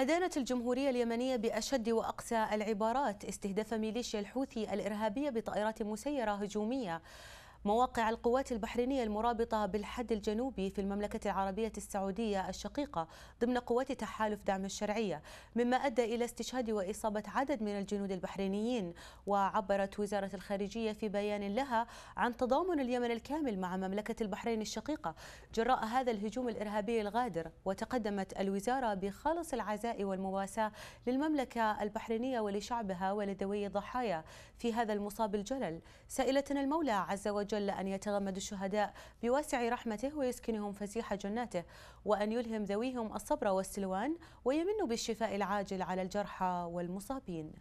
أدانت الجمهورية اليمنية بأشد وأقسى العبارات استهداف ميليشيا الحوثي الإرهابية بطائرات مسيرة هجومية مواقع القوات البحرينية المرابطة بالحد الجنوبي في المملكة العربية السعودية الشقيقة ضمن قوات تحالف دعم الشرعية مما أدى إلى استشهاد وإصابة عدد من الجنود البحرينيين وعبرت وزارة الخارجية في بيان لها عن تضامن اليمن الكامل مع مملكة البحرين الشقيقة جراء هذا الهجوم الإرهابي الغادر وتقدمت الوزارة بخالص العزاء والمواساة للمملكة البحرينية ولشعبها ولذوي الضحايا في هذا المصاب الجلل سائلتنا المولى عز وجل وجل أن يتغمد الشهداء بواسع رحمته ويسكنهم فسيح جناته وأن يلهم ذويهم الصبر والسلوان ويمن بالشفاء العاجل على الجرحى والمصابين